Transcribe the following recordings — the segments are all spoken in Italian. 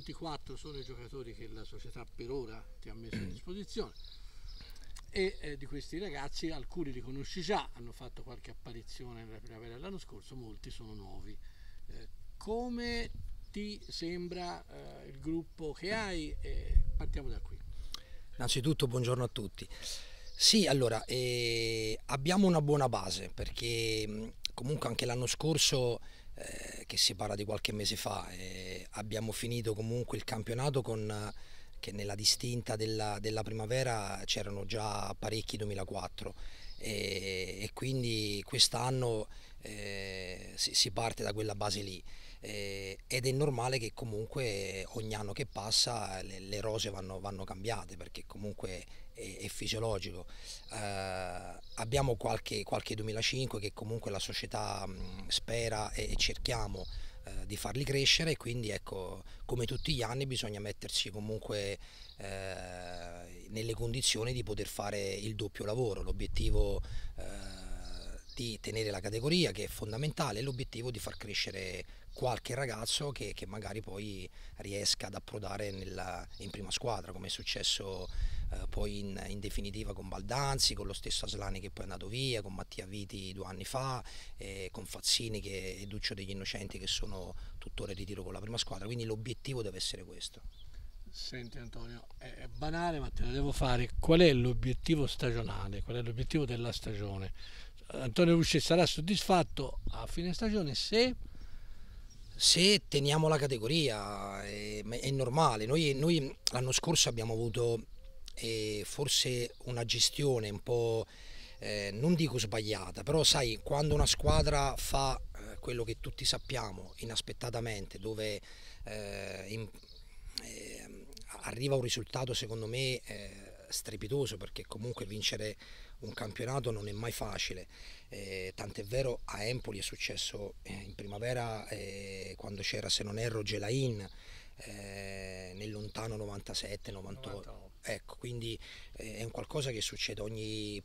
24 sono i giocatori che la società per ora ti ha messo a mm. disposizione e eh, di questi ragazzi alcuni li conosci già, hanno fatto qualche apparizione nella primavera dell'anno scorso, molti sono nuovi. Eh, come ti sembra eh, il gruppo che hai? Eh, partiamo da qui. Innanzitutto buongiorno a tutti. Sì, allora, eh, abbiamo una buona base perché mm, comunque anche l'anno scorso, eh, che si parla di qualche mese fa, abbiamo finito comunque il campionato con che nella distinta della, della primavera c'erano già parecchi 2004 e, e quindi quest'anno eh, si, si, parte da quella base lì eh, ed è normale che comunque ogni anno che passa le, le rose vanno, vanno, cambiate perché comunque è, è fisiologico. Eh, abbiamo qualche, qualche 2005 che comunque la società mh, spera e, e cerchiamo eh, di farli crescere e quindi ecco, come tutti gli anni bisogna mettersi comunque eh, nelle condizioni di poter fare il doppio lavoro, l'obiettivo eh, di tenere la categoria che è fondamentale e l'obiettivo di far crescere qualche ragazzo che, che magari poi riesca ad approdare nella, in prima squadra come è successo eh, poi in, in, definitiva con Baldanzi, con lo stesso Aslani che poi è andato via, con Mattia Viti due anni fa, eh, con Fazzini che, e Duccio degli Innocenti che sono tuttora di tiro con la prima squadra, quindi l'obiettivo deve essere questo. Senti Antonio, è banale ma te lo devo fare, qual è l'obiettivo stagionale, qual è l'obiettivo della stagione? Antonio Rusci sarà soddisfatto a fine stagione se se teniamo la categoria è, eh, è normale. Noi, noi l'anno scorso abbiamo avuto e forse una gestione un po'... Eh, non dico sbagliata, però sai, quando una squadra fa eh, quello che tutti sappiamo inaspettatamente, dove eh, in, eh, arriva un risultato secondo me eh, strepitoso, perché comunque vincere un campionato non è mai facile, eh, tant'è vero a Empoli è successo in primavera quando c'era, se non erro, Gelain nel lontano 97-98. Ecco, quindi eh, è un qualcosa che succede ogni,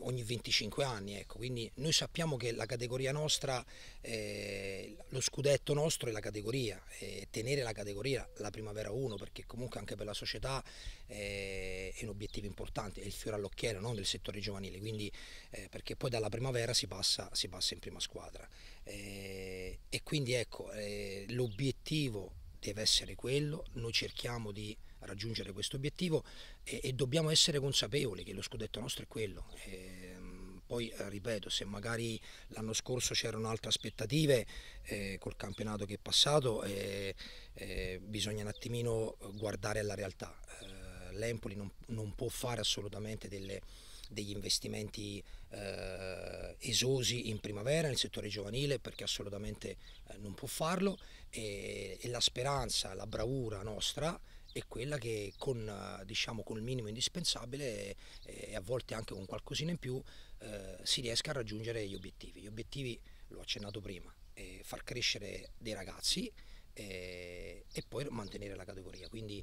ogni 25 anni. Ecco. Quindi noi sappiamo che la categoria nostra, eh, lo scudetto nostro è la categoria, eh, tenere la categoria la primavera 1, perché comunque anche per la società eh, è un obiettivo importante, è il fiore all'occhiello no? del settore giovanile, quindi, eh, perché poi dalla primavera si passa, si passa in prima squadra. Eh, e quindi ecco, l'obiettivo deve essere quello, noi cerchiamo di raggiungere questo obiettivo e, e, dobbiamo essere consapevoli che lo scudetto nostro è quello. E, ehm, poi eh, ripeto, se magari l'anno scorso c'erano altre aspettative eh, col campionato che è passato, eh, eh, bisogna un attimino guardare alla realtà. Eh, L'Empoli non, non può fare assolutamente delle degli investimenti eh, esosi in primavera nel settore giovanile perché assolutamente eh, non può farlo e, e, la speranza, la bravura nostra è quella che con, eh, diciamo, con il minimo indispensabile e, eh, e, a volte anche con qualcosina in più eh, si riesca a raggiungere gli obiettivi. Gli obiettivi, l'ho accennato prima, è far crescere dei ragazzi e, eh, e poi mantenere la categoria. Quindi,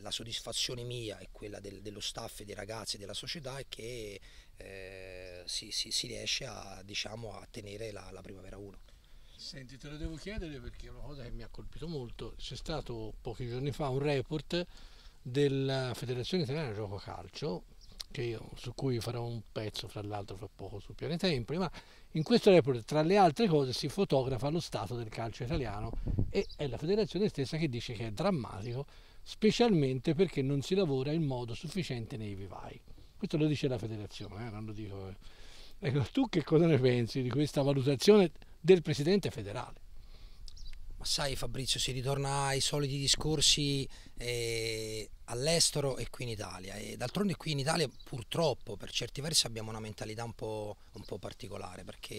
la soddisfazione mia e quella del, dello staff, dei ragazzi, della società è che eh, si, si, si, riesce a, diciamo, a tenere la, la Primavera 1. Senti, te lo devo chiedere perché è una cosa che mi ha colpito molto. C'è stato pochi giorni fa un report della Federazione Italiana Gioco Calcio, io, su cui farò un pezzo fra l'altro fra poco su Pianeta Empoli, ma in questo report tra le altre cose si fotografa lo stato del calcio italiano e è la federazione stessa che dice che è drammatico specialmente perché non si lavora in modo sufficiente nei vivai. Questo lo dice la federazione, eh? non lo dico. Eh. Ecco, tu che cosa ne pensi di questa valutazione del presidente federale? Ma sai Fabrizio, si ritorna ai soliti discorsi eh, all'estero e qui in Italia. E d'altronde qui in Italia purtroppo per certi versi abbiamo una mentalità un po', un po particolare perché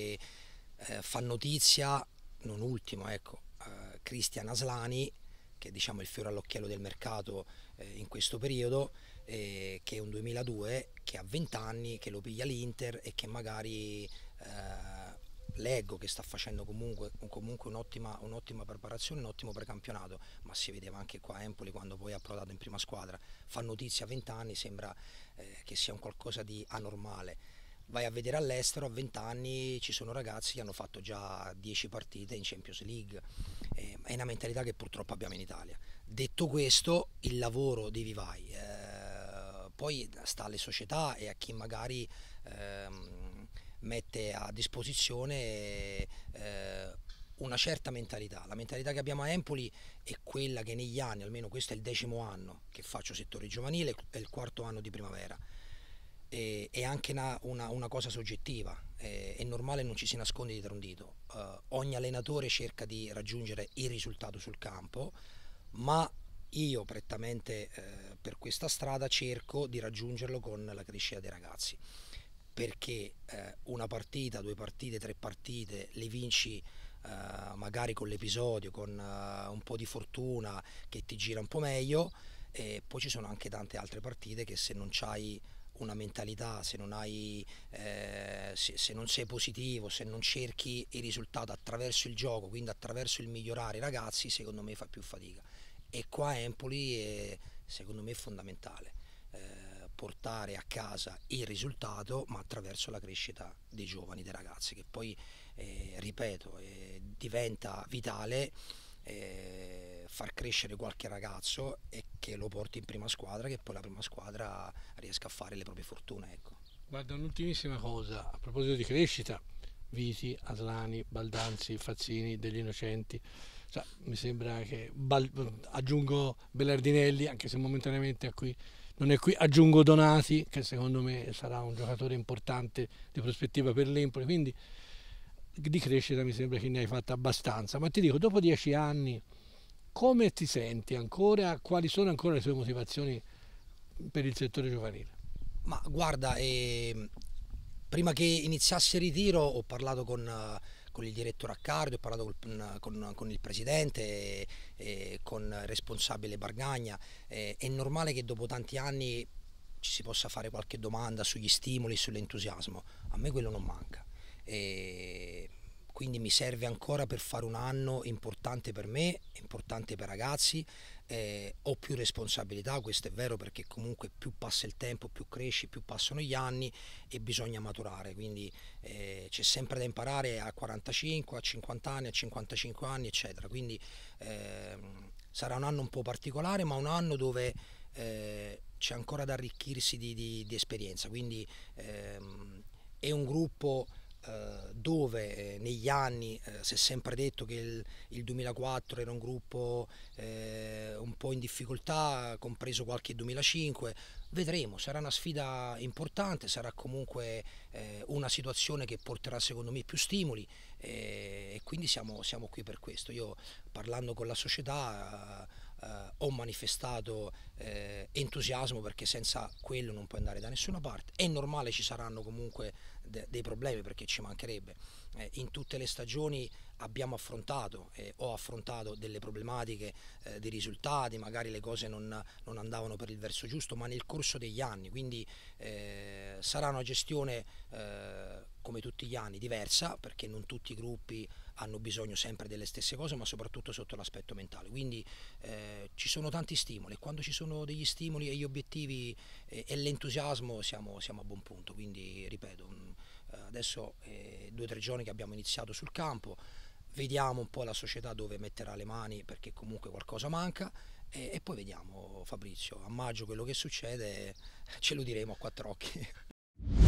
eh, fa notizia, non ultimo, ecco, eh, Christian Aslani che è diciamo, il fiore all'occhiello del mercato eh, in questo periodo, eh, che è un 2002 che ha 20 anni, che lo piglia l'Inter e che magari eh, leggo che sta facendo comunque, comunque un'ottima, un'ottima, preparazione, un ottimo precampionato, ma si vedeva anche qua a Empoli quando poi ha approdato in prima squadra, fa notizia a 20 anni, sembra eh, che sia un qualcosa di anormale vai a vedere all'estero a 20 anni ci sono ragazzi che hanno fatto già 10 partite in Champions League eh, è una mentalità che purtroppo abbiamo in Italia detto questo il lavoro dei vivai eh, poi sta alle società e a chi magari eh, mette a disposizione eh, una certa mentalità. La mentalità che abbiamo a Empoli è quella che negli anni, almeno questo è il decimo anno che faccio settore giovanile, è il quarto anno di primavera, è anche una, una, una cosa soggettiva, eh, è normale non ci si nasconde dietro un dito, eh, ogni allenatore cerca di raggiungere il risultato sul campo, ma io prettamente eh, per questa strada cerco di raggiungerlo con la crescita dei ragazzi, perché eh, una partita, due partite, tre partite le vinci eh, magari con l'episodio, con un po' di fortuna che ti gira un po' meglio, e poi ci sono anche tante altre partite che se non c'hai una mentalità, se non, hai, eh, se, se non sei positivo, se non cerchi il risultato attraverso il gioco, quindi attraverso il migliorare i ragazzi, secondo me fa più fatica. E qua Empoli è secondo me fondamentale, eh, portare a casa il risultato ma attraverso la crescita dei giovani, dei ragazzi, che poi, eh, ripeto, eh, diventa vitale eh, far crescere qualche ragazzo e che lo porti in prima squadra, che poi la prima squadra riesca a fare le proprie fortune. Ecco. Guarda, un'ultimissima cosa, a proposito di crescita, Viti, Aslani, Baldanzi, Fazzini, degli Innocenti. Cioè, mi sembra che aggiungo Bellardinelli, anche se momentaneamente qui, non è qui, aggiungo Donati, che secondo me sarà un giocatore importante di prospettiva per l'Empoli. Quindi di crescita mi sembra che ne hai fatta abbastanza, ma ti dico, dopo dieci anni, come ti senti ancora? Quali sono ancora le tue motivazioni per il settore giovanile? Ma guarda, eh, prima che iniziasse il ritiro ho parlato con, con il direttore Accardo, ho parlato con, con, con il presidente, eh, con il responsabile Bargagna. Eh, è normale che dopo tanti anni ci si possa fare qualche domanda sugli stimoli, sull'entusiasmo. A me quello non manca e quindi mi serve ancora per fare un anno importante per me, importante per i ragazzi, eh, ho più responsabilità, questo è vero perché comunque più passa il tempo, più cresci, più passano gli anni e bisogna maturare, quindi eh, c'è sempre da imparare a 45, a 50 anni, a 55 anni, eccetera. Quindi eh, sarà un anno un po' particolare, ma un anno dove eh, c'è ancora da arricchirsi di, di, di esperienza, quindi ehm, è un gruppo eh, dove eh, negli anni eh, si è sempre detto che il, il 2004 era un gruppo eh, un po' in difficoltà, compreso qualche 2005, vedremo, sarà una sfida importante, sarà comunque eh, una situazione che porterà secondo me più stimoli eh, e quindi siamo, siamo, qui per questo. Io parlando con la società eh, ho manifestato eh, entusiasmo perché senza quello non puoi andare da nessuna parte. È normale ci saranno comunque de dei problemi perché ci mancherebbe. Eh, in tutte le stagioni abbiamo affrontato e ho affrontato delle problematiche eh, dei risultati, magari le cose non, non, andavano per il verso giusto, ma nel corso degli anni, quindi eh, sarà una gestione eh, come tutti gli anni diversa perché non tutti i gruppi hanno bisogno sempre delle stesse cose ma soprattutto sotto l'aspetto mentale quindi eh, ci sono tanti stimoli e quando ci sono degli stimoli e gli obiettivi eh, e l'entusiasmo siamo, siamo, a buon punto quindi ripeto mm, adesso eh, due o tre giorni che abbiamo iniziato sul campo vediamo un po' la società dove metterà le mani perché comunque qualcosa manca e, e poi vediamo Fabrizio a maggio quello che succede ce lo diremo a quattro occhi